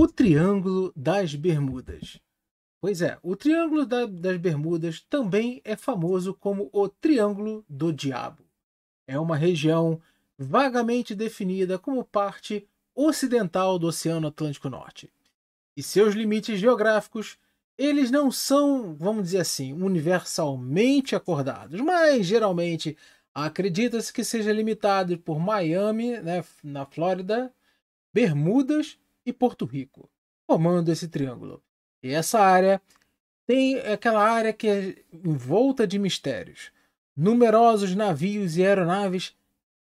O Triângulo das Bermudas. Pois é, o Triângulo da, das Bermudas também é famoso como o Triângulo do Diabo. É uma região vagamente definida como parte ocidental do Oceano Atlântico Norte. E seus limites geográficos, eles não são, vamos dizer assim, universalmente acordados, mas geralmente acredita-se que seja limitado por Miami, né, na Flórida, Bermudas e Porto Rico, formando esse triângulo. E essa área tem aquela área que é envolta de mistérios. Numerosos navios e aeronaves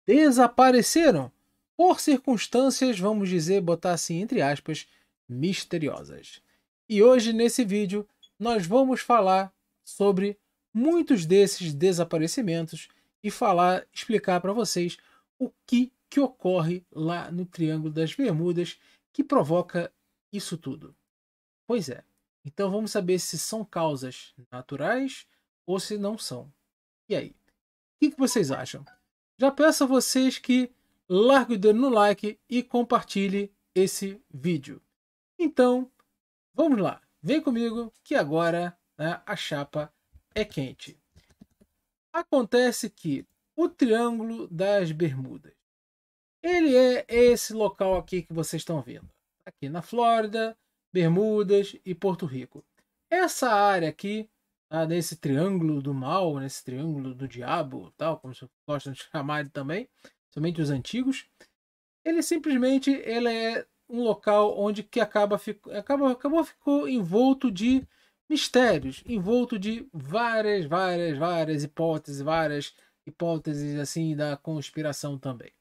desapareceram por circunstâncias, vamos dizer, botar assim entre aspas, misteriosas. E hoje nesse vídeo nós vamos falar sobre muitos desses desaparecimentos e falar, explicar para vocês o que que ocorre lá no Triângulo das Bermudas que provoca isso tudo? Pois é, então vamos saber se são causas naturais ou se não são. E aí? O que, que vocês acham? Já peço a vocês que largue o dedo no like e compartilhe esse vídeo. Então, vamos lá. Vem comigo que agora né, a chapa é quente. Acontece que o Triângulo das Bermudas ele é esse local aqui que vocês estão vendo. Aqui na Flórida, Bermudas e Porto Rico. Essa área aqui, tá, nesse triângulo do mal, nesse triângulo do diabo, tal, como vocês gostam de chamar ele também, somente os antigos, ele simplesmente ele é um local onde que acaba, fico, acaba acabou ficou envolto de mistérios, envolto de várias, várias, várias hipóteses, várias hipóteses assim da conspiração também.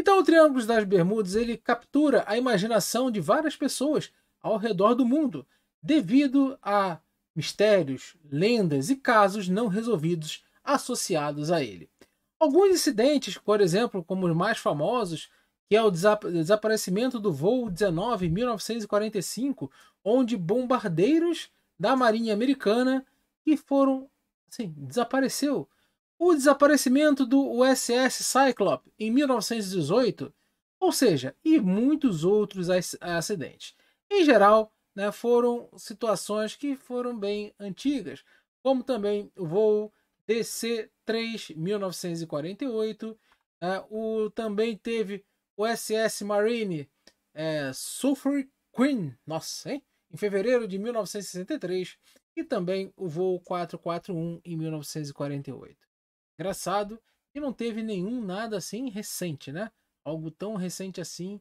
Então, o Triângulo das Bermudas ele captura a imaginação de várias pessoas ao redor do mundo, devido a mistérios, lendas e casos não resolvidos associados a ele. Alguns incidentes, por exemplo, como os mais famosos, que é o desaparecimento do voo 19 em 1945, onde bombardeiros da Marinha Americana que foram, assim, desapareceu o desaparecimento do USS Cyclops em 1918, ou seja, e muitos outros acidentes. Em geral, né, foram situações que foram bem antigas, como também o voo DC-3 1948, né, o, também teve o SS Marine é, Sulphur Queen, nossa, hein? em fevereiro de 1963, e também o voo 441 em 1948. Engraçado que não teve nenhum nada assim recente, né? Algo tão recente assim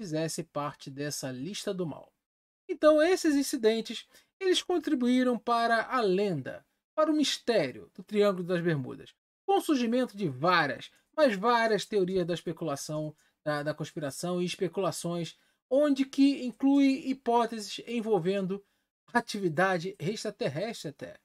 fizesse parte dessa lista do mal. Então esses incidentes, eles contribuíram para a lenda, para o mistério do Triângulo das Bermudas, com o surgimento de várias, mas várias teorias da especulação, da, da conspiração e especulações, onde que inclui hipóteses envolvendo atividade extraterrestre até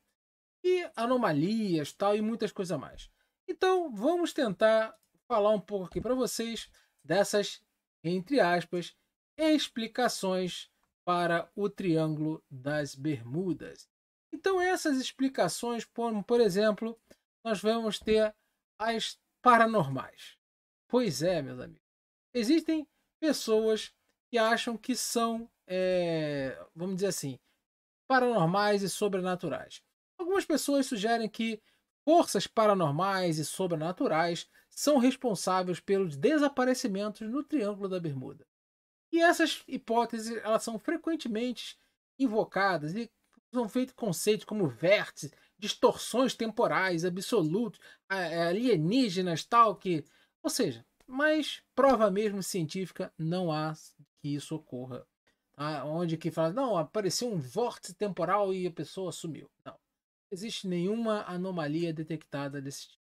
e anomalias tal e muitas coisas mais. Então vamos tentar falar um pouco aqui para vocês dessas, entre aspas, explicações para o Triângulo das Bermudas. Então essas explicações, por, por exemplo, nós vamos ter as paranormais. Pois é, meus amigos. Existem pessoas que acham que são, é, vamos dizer assim, paranormais e sobrenaturais. Algumas pessoas sugerem que forças paranormais e sobrenaturais são responsáveis pelos desaparecimentos no Triângulo da Bermuda. E essas hipóteses elas são frequentemente invocadas e são feitos conceitos como vértices, distorções temporais, absolutos, é, alienígenas, tal que, ou seja, mas prova mesmo científica não há que isso ocorra. Ah, onde que fala, não, apareceu um vórtice temporal e a pessoa sumiu. Não existe nenhuma anomalia detectada desse tipo.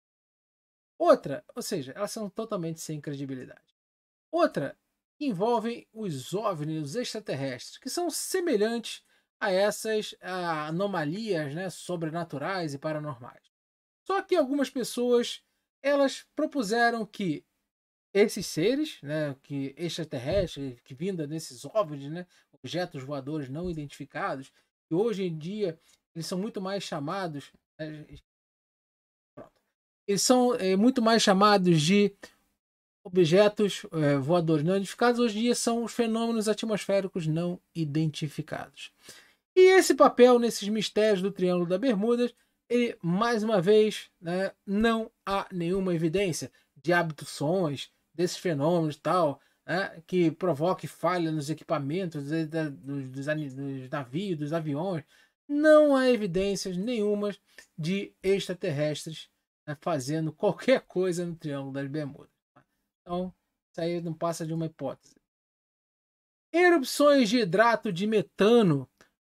Outra, ou seja, elas são totalmente sem credibilidade. Outra, envolvem os OVNIs, os extraterrestres, que são semelhantes a essas a anomalias né, sobrenaturais e paranormais. Só que algumas pessoas elas propuseram que esses seres, né, que extraterrestres, que vinda desses OVNIs, né, objetos voadores não identificados, que hoje em dia eles são muito mais chamados. Né, Pronto. Eles são é, muito mais chamados de objetos é, voadores não identificados. Hoje em dia são os fenômenos atmosféricos não identificados. E esse papel nesses mistérios do Triângulo da Bermudas, ele, mais uma vez, né, não há nenhuma evidência de abduções desses fenômenos tal. Né, que provoque falha nos equipamentos eh, dos, dos, dos navios, dos aviões, não há evidências nenhumas de extraterrestres né, fazendo qualquer coisa no Triângulo das Bermudas. Então, isso aí não passa de uma hipótese. Erupções de hidrato de metano.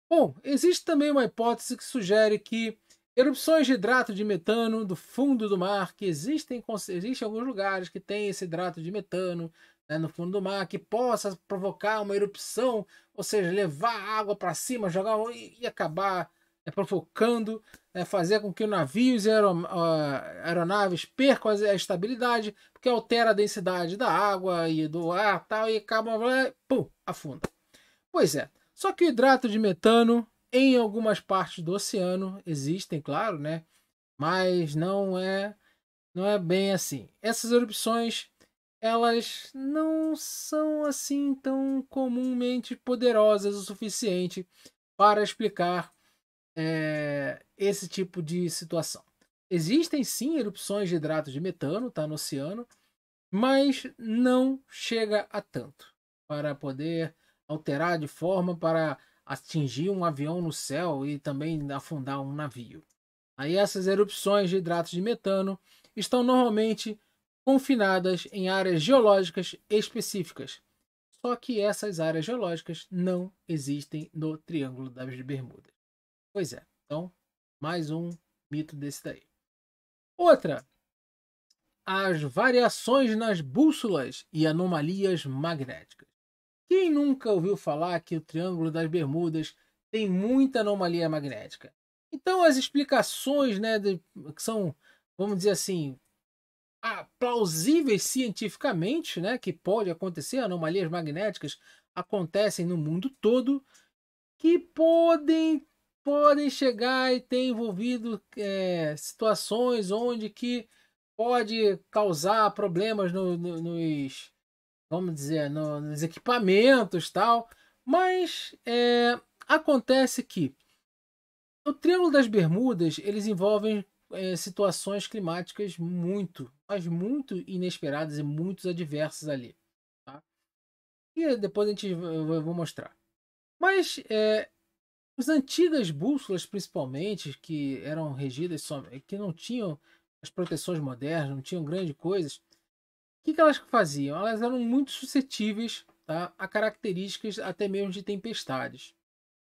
Bom, existe também uma hipótese que sugere que erupções de hidrato de metano do fundo do mar, que existem, existem alguns lugares que têm esse hidrato de metano, né, no fundo do mar, que possa provocar uma erupção, ou seja, levar água para cima, jogar e, e acabar né, provocando, né, fazer com que navios e aeronaves percam a estabilidade, porque altera a densidade da água e do ar tal, e acaba, né, pum, afunda. Pois é, só que o hidrato de metano, em algumas partes do oceano, existem, claro, né? Mas não é, não é bem assim. Essas erupções elas não são assim tão comumente poderosas o suficiente para explicar é, esse tipo de situação. Existem sim erupções de hidratos de metano, tá no oceano, mas não chega a tanto para poder alterar de forma para atingir um avião no céu e também afundar um navio. Aí essas erupções de hidratos de metano estão normalmente confinadas em áreas geológicas específicas. Só que essas áreas geológicas não existem no Triângulo das Bermudas. Pois é, então, mais um mito desse daí. Outra, as variações nas bússolas e anomalias magnéticas. Quem nunca ouviu falar que o Triângulo das Bermudas tem muita anomalia magnética? Então, as explicações, né, de, que são, vamos dizer assim, ah, plausíveis cientificamente, né, que pode acontecer, anomalias magnéticas acontecem no mundo todo, que podem podem chegar e ter envolvido é, situações onde que pode causar problemas no, no, nos vamos dizer no, nos equipamentos tal mas é, acontece que o Triângulo das Bermudas eles envolvem é, situações climáticas muito, mas muito inesperadas e muito adversas ali. Tá? E depois a gente eu vou mostrar. Mas é, as antigas bússolas, principalmente, que eram regidas só, eh, que não tinham as proteções modernas, não tinham grandes coisas, o que, que elas faziam? Elas eram muito suscetíveis tá, a características até mesmo de tempestades.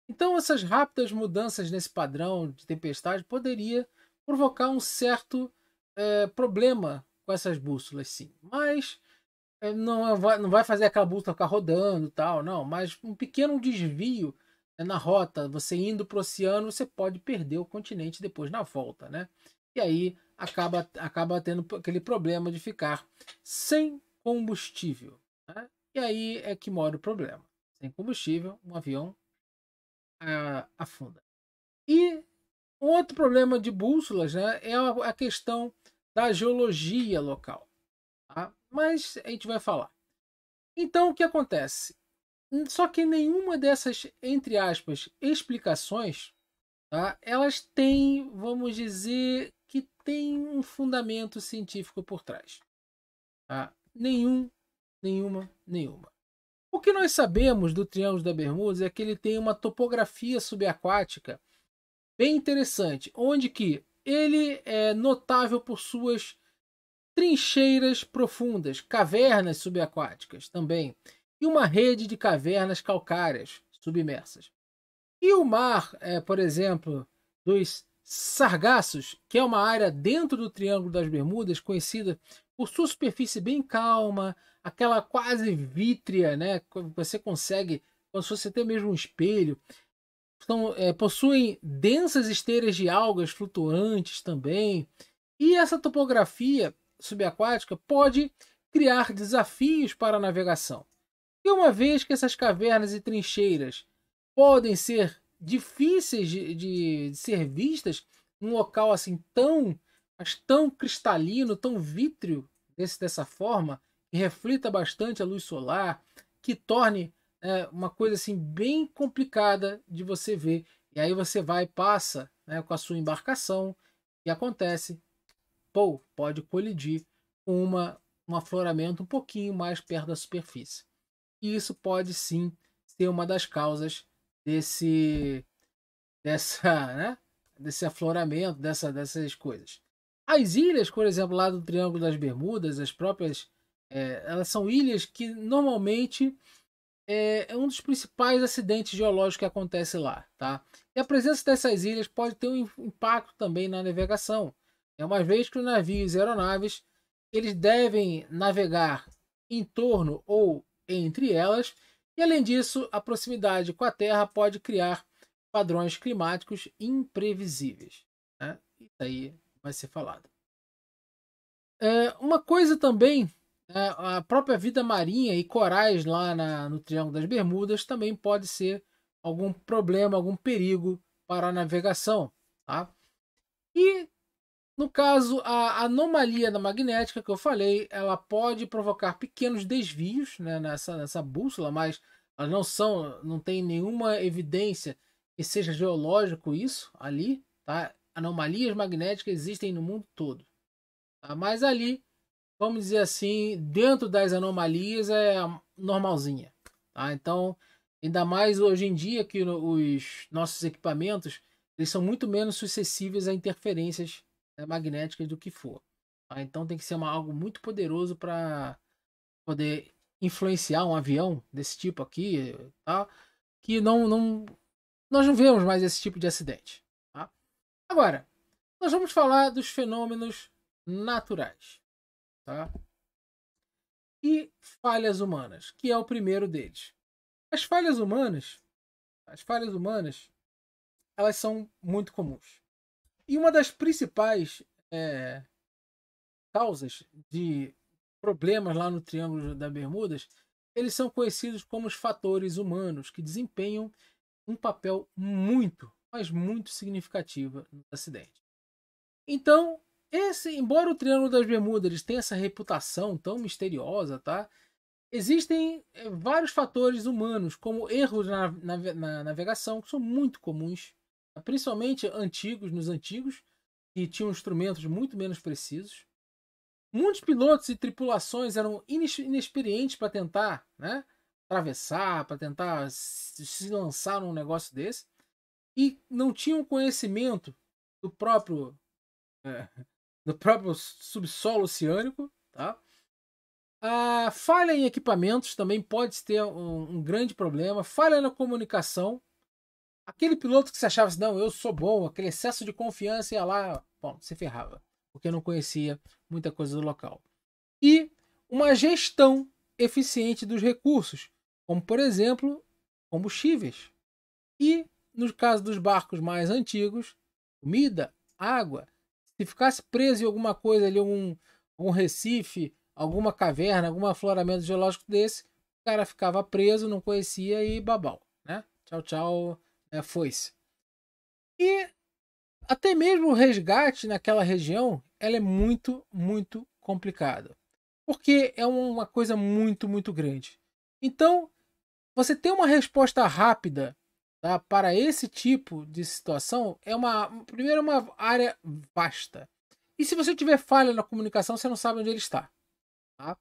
Então, essas rápidas mudanças nesse padrão de tempestade poderia provocar um certo é, problema com essas bússolas, sim. Mas é, não é, vai, não vai fazer aquela bússola ficar rodando tal, não. Mas um pequeno desvio né, na rota, você indo para o oceano, você pode perder o continente depois na volta, né? E aí acaba, acaba tendo aquele problema de ficar sem combustível. Né? E aí é que mora o problema. Sem combustível, um avião ah, afunda. E um outro problema de bússolas né, é a questão da geologia local. Tá? Mas a gente vai falar. Então, o que acontece? Só que nenhuma dessas, entre aspas, explicações, tá? elas têm, vamos dizer, que tem um fundamento científico por trás. Tá? Nenhum, nenhuma, nenhuma. O que nós sabemos do Triângulo da bermuda é que ele tem uma topografia subaquática bem interessante, onde que ele é notável por suas trincheiras profundas, cavernas subaquáticas também, e uma rede de cavernas calcárias submersas. E o mar, é, por exemplo, dos Sargassos, que é uma área dentro do Triângulo das Bermudas, conhecida por sua superfície bem calma, aquela quase vítrea, né? Você consegue, como se fosse até mesmo um espelho, são, é, possuem densas esteiras de algas flutuantes também. E essa topografia subaquática pode criar desafios para a navegação. E uma vez que essas cavernas e trincheiras podem ser difíceis de, de, de ser vistas num local assim tão, mas tão cristalino, tão vítreo desse, dessa forma, que reflita bastante a luz solar, que torne é uma coisa assim bem complicada de você ver. E aí você vai passa né, com a sua embarcação e acontece, pô, pode colidir com uma, um afloramento um pouquinho mais perto da superfície. E isso pode sim ser uma das causas desse dessa, né, desse afloramento, dessa, dessas coisas. As ilhas, por exemplo, lá do Triângulo das Bermudas, as próprias, é, elas são ilhas que normalmente é, é um dos principais acidentes geológicos que acontece lá, tá? E a presença dessas ilhas pode ter um impacto também na navegação, é uma vez que os navios e aeronaves eles devem navegar em torno ou entre elas, e além disso, a proximidade com a Terra pode criar padrões climáticos imprevisíveis. Né? Isso aí vai ser falado. É, uma coisa também é, a própria vida marinha e corais lá na, no Triângulo das Bermudas também pode ser algum problema, algum perigo para a navegação. Tá? E, no caso, a anomalia da magnética que eu falei, ela pode provocar pequenos desvios né, nessa, nessa bússola, mas elas não são, não tem nenhuma evidência que seja geológico isso ali. Tá? Anomalias magnéticas existem no mundo todo. Tá? Mas ali vamos dizer assim, dentro das anomalias é normalzinha. Tá? Então, ainda mais hoje em dia que os nossos equipamentos eles são muito menos suscetíveis a interferências né, magnéticas do que for. Tá? Então tem que ser uma, algo muito poderoso para poder influenciar um avião desse tipo aqui, tá? que não, não nós não vemos mais esse tipo de acidente. Tá? Agora, nós vamos falar dos fenômenos naturais. Tá? E falhas humanas, que é o primeiro deles. As falhas humanas, as falhas humanas, elas são muito comuns. E uma das principais é, causas de problemas lá no Triângulo da Bermudas, eles são conhecidos como os fatores humanos, que desempenham um papel muito, mas muito significativo no acidente. Então, esse, embora o Triângulo das Bermudas tenha essa reputação tão misteriosa, tá? Existem eh, vários fatores humanos, como erros na, na, na navegação, que são muito comuns, tá? principalmente antigos, nos antigos, que tinham instrumentos muito menos precisos. Muitos pilotos e tripulações eram inexperientes para tentar né, atravessar, para tentar se lançar num negócio desse, e não tinham conhecimento do próprio eh, no próprio subsolo oceânico, tá? A falha em equipamentos também pode ter um, um, grande problema. Falha na comunicação. Aquele piloto que se achava assim, não, eu sou bom, aquele excesso de confiança ia lá, bom, se ferrava, porque não conhecia muita coisa do local. E uma gestão eficiente dos recursos, como por exemplo, combustíveis. E, no caso dos barcos mais antigos, comida, água, se ficasse preso em alguma coisa ali, algum, algum recife, alguma caverna, algum afloramento geológico desse, o cara ficava preso, não conhecia e babau, né? Tchau, tchau, é, foi-se. E até mesmo o resgate naquela região, ela é muito, muito complicada. Porque é uma coisa muito, muito grande. Então, você tem uma resposta rápida tá? para esse tipo de situação é uma primeiro uma área vasta. E se você tiver falha na comunicação, você não sabe onde ele está. Tá?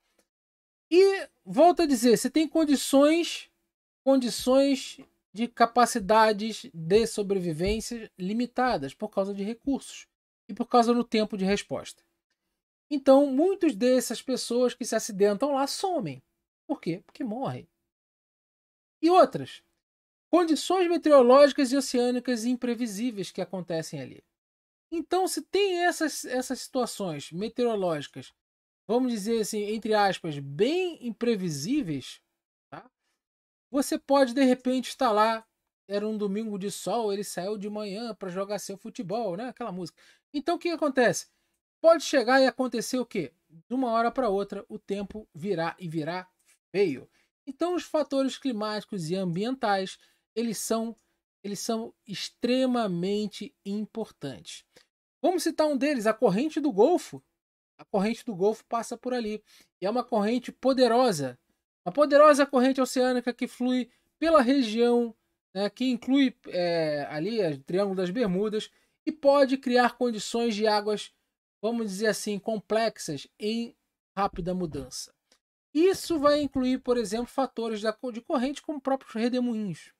E volto a dizer, você tem condições condições de capacidades de sobrevivência limitadas por causa de recursos e por causa do tempo de resposta. Então, muitas dessas pessoas que se acidentam lá somem. Por quê? Porque morrem. E outras condições meteorológicas e oceânicas imprevisíveis que acontecem ali. Então, se tem essas, essas situações meteorológicas, vamos dizer assim, entre aspas, bem imprevisíveis, tá? você pode de repente estar lá. Era um domingo de sol, ele saiu de manhã para jogar seu futebol, né? Aquela música. Então, o que acontece? Pode chegar e acontecer o quê? De uma hora para outra, o tempo virá e virá feio. Então, os fatores climáticos e ambientais eles são, eles são extremamente importantes. Vamos citar um deles, a corrente do Golfo. A corrente do Golfo passa por ali. E é uma corrente poderosa. Uma poderosa corrente oceânica que flui pela região, né, que inclui é, ali o Triângulo das Bermudas, e pode criar condições de águas, vamos dizer assim, complexas em rápida mudança. Isso vai incluir, por exemplo, fatores de corrente como próprios redemoinhos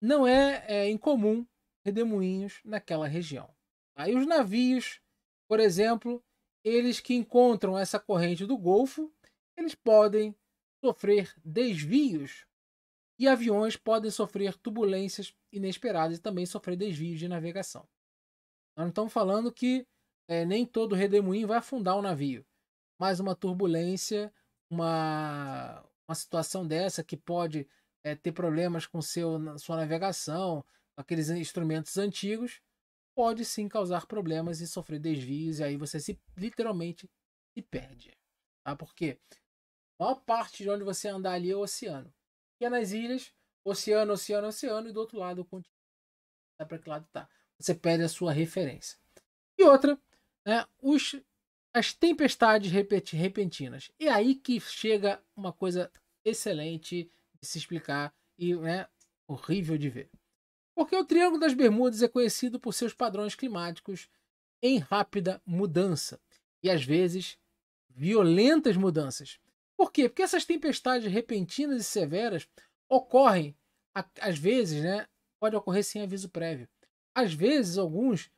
não é, é incomum redemoinhos naquela região. Aí tá? os navios, por exemplo, eles que encontram essa corrente do Golfo, eles podem sofrer desvios e aviões podem sofrer turbulências inesperadas e também sofrer desvios de navegação. Nós não estamos falando que é, nem todo redemoinho vai afundar um navio, mas uma turbulência, uma, uma situação dessa que pode é, ter problemas com seu, sua navegação, aqueles instrumentos antigos, pode sim causar problemas e sofrer desvios, e aí você se literalmente se perde. Tá? Porque a maior parte de onde você andar ali é o oceano. E é nas ilhas, oceano, oceano, oceano, e do outro lado o continente. Tá para que lado tá? Você perde a sua referência. E outra, né, os, as tempestades repetinas. E aí que chega uma coisa excelente se explicar e né, horrível de ver. Porque o Triângulo das Bermudas é conhecido por seus padrões climáticos em rápida mudança e às vezes violentas mudanças. Por quê? Porque essas tempestades repentinas e severas ocorrem às vezes, né, pode ocorrer sem aviso prévio. Às vezes, alguns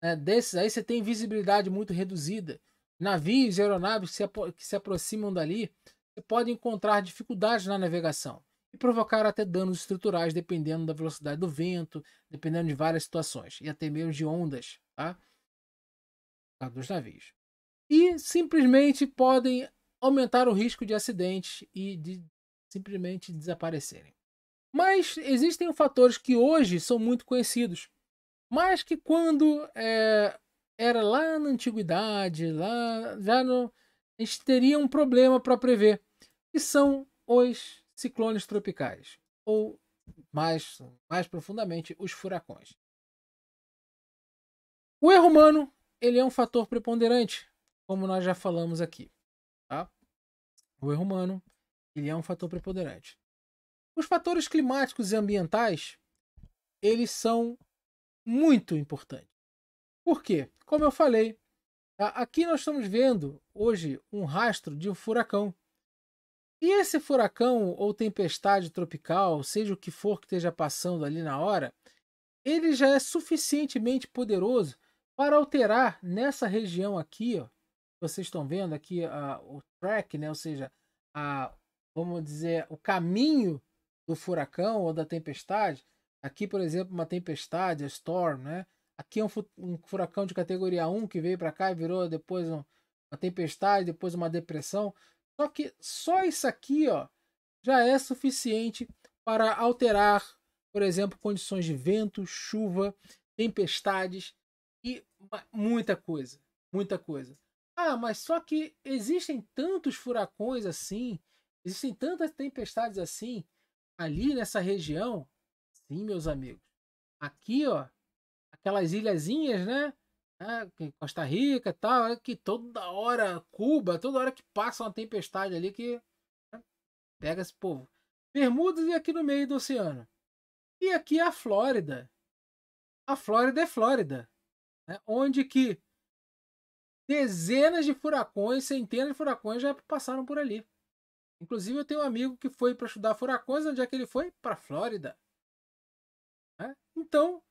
né, desses aí você tem visibilidade muito reduzida. Navios e aeronaves que se, que se aproximam dali, você pode encontrar dificuldades na navegação e provocar até danos estruturais, dependendo da velocidade do vento, dependendo de várias situações, e até mesmo de ondas tá? dos navios. E simplesmente podem aumentar o risco de acidentes e de simplesmente desaparecerem. Mas existem fatores que hoje são muito conhecidos, mas que quando é, era lá na antiguidade, lá já não a gente teria um problema para prever, que são os ciclones tropicais, ou mais, mais profundamente, os furacões. O erro humano ele é um fator preponderante, como nós já falamos aqui. Tá? O erro humano ele é um fator preponderante. Os fatores climáticos e ambientais eles são muito importantes. Por quê? Como eu falei, tá? aqui nós estamos vendo hoje um rastro de um furacão e esse furacão ou tempestade tropical, seja o que for que esteja passando ali na hora, ele já é suficientemente poderoso para alterar nessa região aqui, ó, vocês estão vendo aqui o track, né? ou seja, a, vamos dizer, o caminho do furacão ou da tempestade. Aqui, por exemplo, uma tempestade, a storm, né? Aqui é um, um furacão de categoria 1 que veio para cá e virou depois um, uma tempestade, depois uma depressão. Só que só isso aqui ó, já é suficiente para alterar, por exemplo, condições de vento, chuva, tempestades e muita coisa. Muita coisa. Ah, mas só que existem tantos furacões assim, existem tantas tempestades assim ali nessa região. Sim, meus amigos. Aqui, ó, aquelas ilhazinhas, né? né, Costa Rica e tal, é que toda hora, Cuba, toda hora que passa uma tempestade ali que né, pega esse povo. Bermudas e aqui no meio do oceano. E aqui é a Flórida. A Flórida é Flórida, né, onde que dezenas de furacões, centenas de furacões já passaram por ali. Inclusive, eu tenho um amigo que foi para estudar furacões. Onde é que ele foi? Para a Flórida. Né. Então,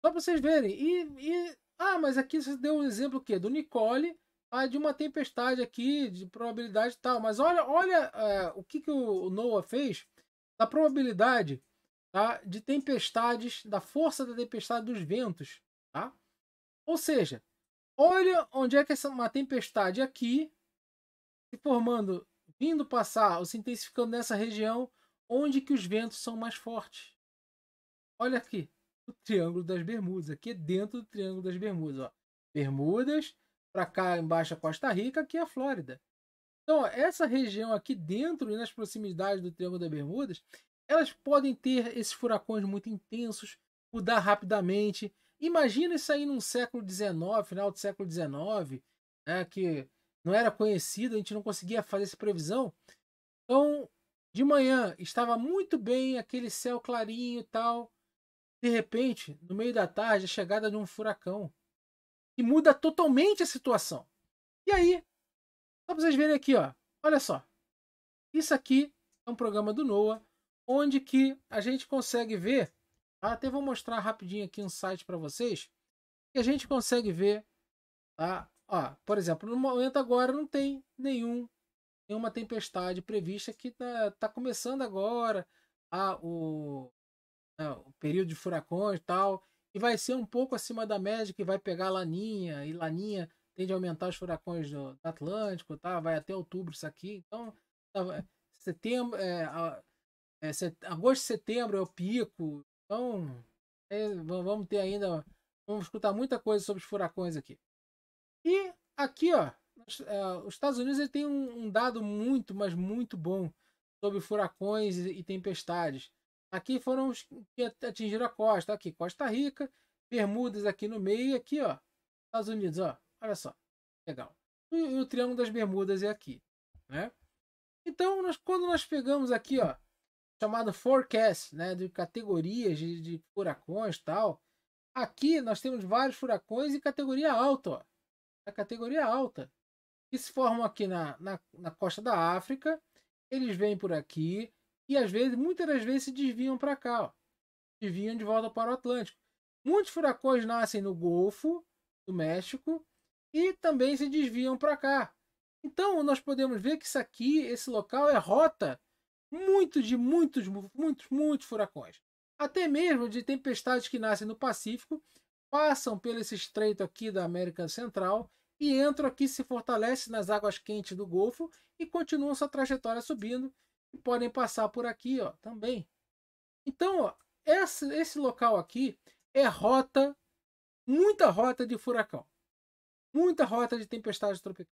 só para vocês verem. E, e, ah, mas aqui você deu um exemplo que do Nicole, ah, de uma tempestade aqui, de probabilidade tal. Mas olha, olha é, o que, que o Noah fez da probabilidade tá, de tempestades, da força da tempestade dos ventos. Tá? Ou seja, olha onde é que essa, uma tempestade aqui se formando, vindo passar ou se intensificando nessa região onde que os ventos são mais fortes. Olha aqui. Triângulo das Bermudas. Aqui é dentro do Triângulo das Bermudas. Ó. Bermudas, para cá embaixo a Costa Rica, aqui é a Flórida. Então, ó, essa região aqui dentro e nas proximidades do Triângulo das Bermudas, elas podem ter esses furacões muito intensos, mudar rapidamente. Imagina isso aí num século XIX, final do século XIX, né, que não era conhecido, a gente não conseguia fazer essa previsão. Então, de manhã estava muito bem, aquele céu clarinho e tal. De repente, no meio da tarde, a chegada de um furacão que muda totalmente a situação. E aí, só pra vocês verem aqui, ó. Olha só. Isso aqui é um programa do NOAA, onde que a gente consegue ver. Tá? Até vou mostrar rapidinho aqui um site para vocês. Que a gente consegue ver. Tá? Ó, por exemplo, no momento agora não tem nenhum, nenhuma tempestade prevista que tá, tá começando agora. Tá? O, né, o período de furacões e tal, e vai ser um pouco acima da média, que vai pegar Laninha, e Laninha tende a aumentar os furacões do, Atlântico, tá? vai até outubro isso aqui, então tá, é, setembro, é, é, set, agosto e setembro é o pico, então é, vamos ter ainda, vamos escutar muita coisa sobre os furacões aqui. E aqui, ó, é, os Estados Unidos ele tem um, um dado muito, mas muito bom sobre furacões e, e tempestades. Aqui foram os que atingiram a costa. Aqui, Costa Rica, Bermudas aqui no meio, aqui, ó. Estados Unidos, ó. Olha só. Legal. E, e o Triângulo das Bermudas é aqui, né? Então, nós, quando nós pegamos aqui, ó, chamado forecast, né, de categorias de, de furacões tal, aqui nós temos vários furacões e categoria alta, ó. A categoria alta. Que se formam aqui na, na, na costa da África, eles vêm por aqui, e às vezes, muitas das vezes se desviam para cá, ó. desviam de volta para o Atlântico. Muitos furacões nascem no Golfo do México e também se desviam para cá. Então nós podemos ver que isso aqui, esse local é rota muito de muitos, muitos, muitos furacões. Até mesmo de tempestades que nascem no Pacífico, passam pelo esse estreito aqui da América Central e entram aqui, se fortalecem nas águas quentes do Golfo e continuam sua trajetória subindo podem passar por aqui ó, também. Então, ó, esse, esse local aqui é rota, muita rota de furacão. Muita rota de tempestade tropical.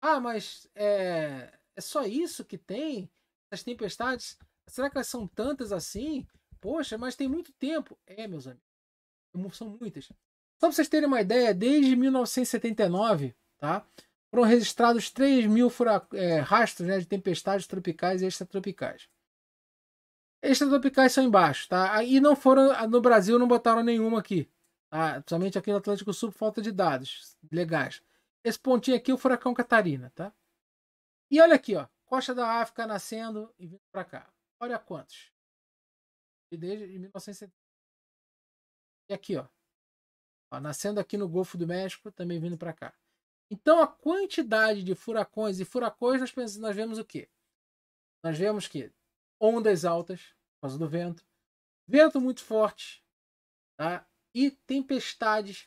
Ah, mas é, é só isso que tem? As tempestades? Será que elas são tantas assim? Poxa, mas tem muito tempo. É, meus amigos. São muitas. Só para vocês terem uma ideia, desde 1979, tá? Foram registrados 3 mil é, rastros né, de tempestades tropicais e extratropicais. Extratropicais são embaixo, tá? Ah, e não foram. Ah, no Brasil não botaram nenhuma aqui. Tá? Principalmente aqui no Atlântico Sul, falta de dados legais. Esse pontinho aqui é o furacão Catarina, tá? E olha aqui, ó. Costa da África nascendo e vindo para cá. Olha quantos. E desde 1970. E aqui, ó. ó. Nascendo aqui no Golfo do México, também vindo para cá. Então, a quantidade de furacões, e furacões nós, nós vemos o quê? Nós vemos que ondas altas, por causa do vento, vento muito forte, tá? e tempestades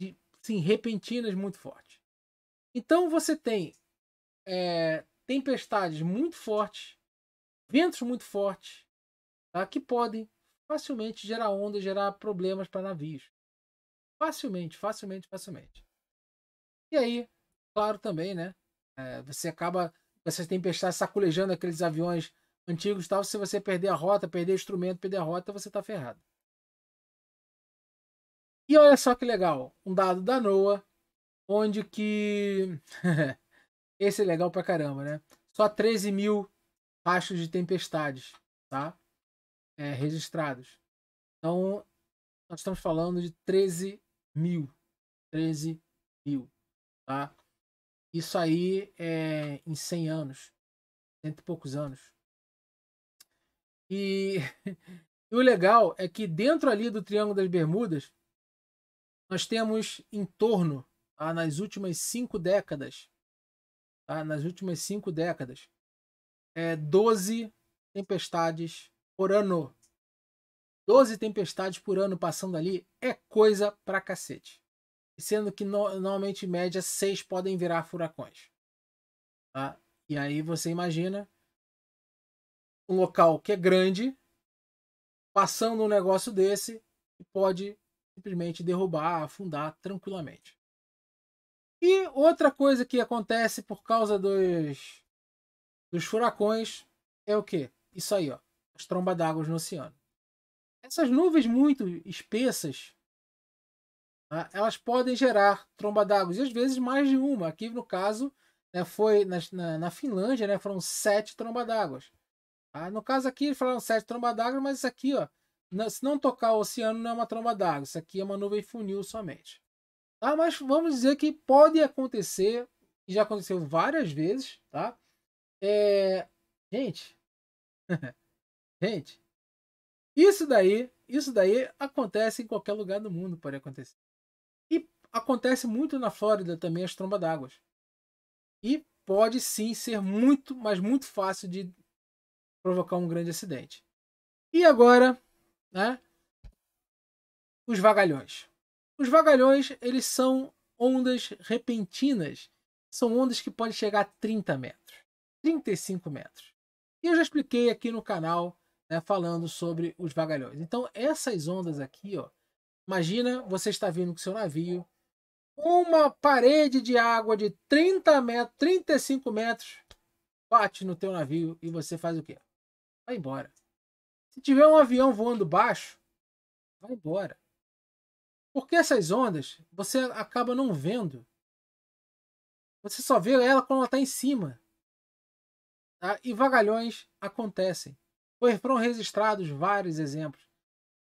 de, sim, repentinas muito fortes. Então, você tem é, tempestades muito fortes, ventos muito fortes, tá? que podem facilmente gerar ondas, gerar problemas para navios. Facilmente, facilmente, facilmente. E aí, claro também, né? É, você acaba, essas tempestades sacolejando aqueles aviões antigos e tal. Se você perder a rota, perder o instrumento, perder a rota, você está ferrado. E olha só que legal, um dado da NOAA, onde que. Esse é legal pra caramba, né? Só 13 mil rastros de tempestades, tá? É, registrados. Então, nós estamos falando de 13 mil. 13 mil. Tá? Isso aí é em 100 anos, cento e poucos anos. E, e o legal é que dentro ali do Triângulo das Bermudas, nós temos em torno, tá? nas últimas cinco décadas, tá? nas últimas cinco décadas, é, 12 tempestades por ano. 12 tempestades por ano passando ali é coisa pra cacete sendo que no, normalmente em média seis podem virar furacões. Tá? E aí você imagina um local que é grande passando um negócio desse e pode simplesmente derrubar, afundar tranquilamente. E outra coisa que acontece por causa dos, dos furacões é o que? Isso aí, ó, as trombas d'água no oceano. Essas nuvens muito espessas né? elas podem gerar tromba d'água, e às vezes mais de uma. Aqui, no caso, né, foi na, na, na, Finlândia, né, foram sete tromba d'água. Tá? No caso aqui, eles falaram sete tromba d'água, mas isso aqui, ó, não, se não tocar o oceano, não é uma tromba d'água. Isso aqui é uma nuvem funil somente. Tá? Mas vamos dizer que pode acontecer, e já aconteceu várias vezes, tá? É... Gente, gente, isso daí, isso daí acontece em qualquer lugar do mundo, pode acontecer. Acontece muito na Flórida também as trombas d'água. E pode sim ser muito, mas muito fácil de provocar um grande acidente. E agora, né? Os vagalhões. Os vagalhões, eles são ondas repentinas. São ondas que podem chegar a 30 metros, 35 metros. E eu já expliquei aqui no canal, né, falando sobre os vagalhões. Então, essas ondas aqui, ó, imagina você está vindo com seu navio, uma parede de água de 30 metros, 35 metros bate no teu navio e você faz o quê? Vai embora. Se tiver um avião voando baixo, vai embora. Porque essas ondas você acaba não vendo. Você só vê ela quando ela está em cima. Tá? E vagalhões acontecem. Foram registrados vários exemplos.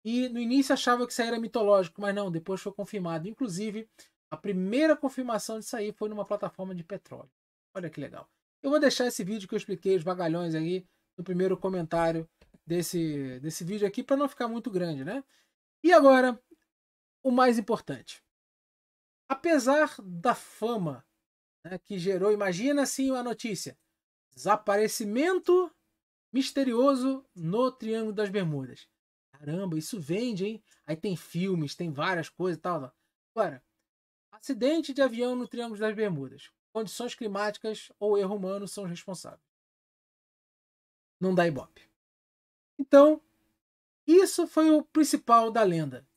E no início achava que isso era mitológico, mas não, depois foi confirmado. Inclusive, a primeira confirmação disso aí foi numa plataforma de petróleo. Olha que legal. Eu vou deixar esse vídeo que eu expliquei os vagalhões aí no primeiro comentário desse, desse vídeo aqui para não ficar muito grande, né? E agora, o mais importante. Apesar da fama né, que gerou, imagina assim a notícia: desaparecimento misterioso no Triângulo das Bermudas. Caramba, isso vende, hein? Aí tem filmes, tem várias coisas e tal. Agora, Acidente de avião no Triângulo das Bermudas. Condições climáticas ou erro humano são responsáveis. Não dá ibope. Então, isso foi o principal da lenda.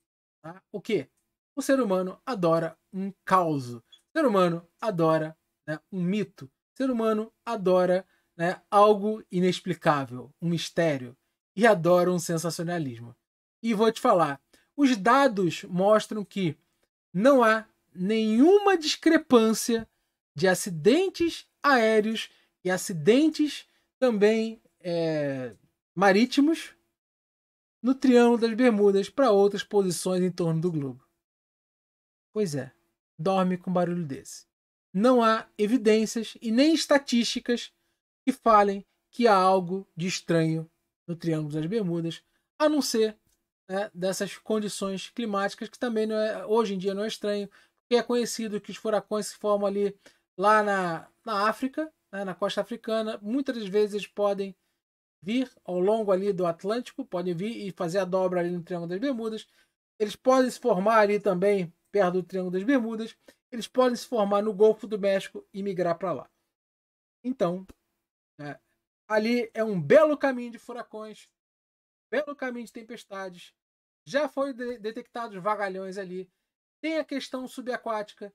Tá? O que? O ser humano adora um caos. O ser humano adora né, um mito. O ser humano adora né, algo inexplicável, um mistério. E adora um sensacionalismo. E vou te falar: os dados mostram que não há nenhuma discrepância de acidentes aéreos e acidentes também é, marítimos no Triângulo das Bermudas para outras posições em torno do globo. Pois é, dorme com barulho desse. Não há evidências e nem estatísticas que falem que há algo de estranho no Triângulo das Bermudas, a não ser né, dessas condições climáticas que também é, hoje em dia não é estranho, que é conhecido que os furacões se formam ali lá na, na África, né, na costa africana. Muitas das vezes podem vir ao longo ali do Atlântico, podem vir e fazer a dobra ali no Triângulo das Bermudas. Eles podem se formar ali também perto do Triângulo das Bermudas. Eles podem se formar no Golfo do México e migrar para lá. Então, né, ali é um belo caminho de furacões, belo caminho de tempestades. Já foram detectados vagalhões ali tem a questão subaquática,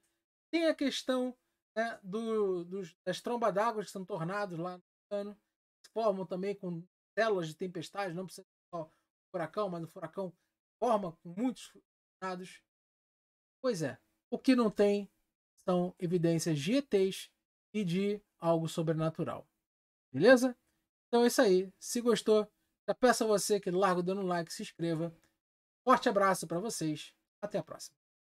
tem a questão né, do, dos, das trombas d'água que são tornados lá no oceano, se formam também com células de tempestade, não precisa só o furacão, mas o furacão forma com muitos tornados. Pois é, o que não tem são evidências de ETs e de algo sobrenatural. Beleza? Então é isso aí. Se gostou, já peço a você que larga dando like, se inscreva. Forte abraço para vocês. Até a próxima.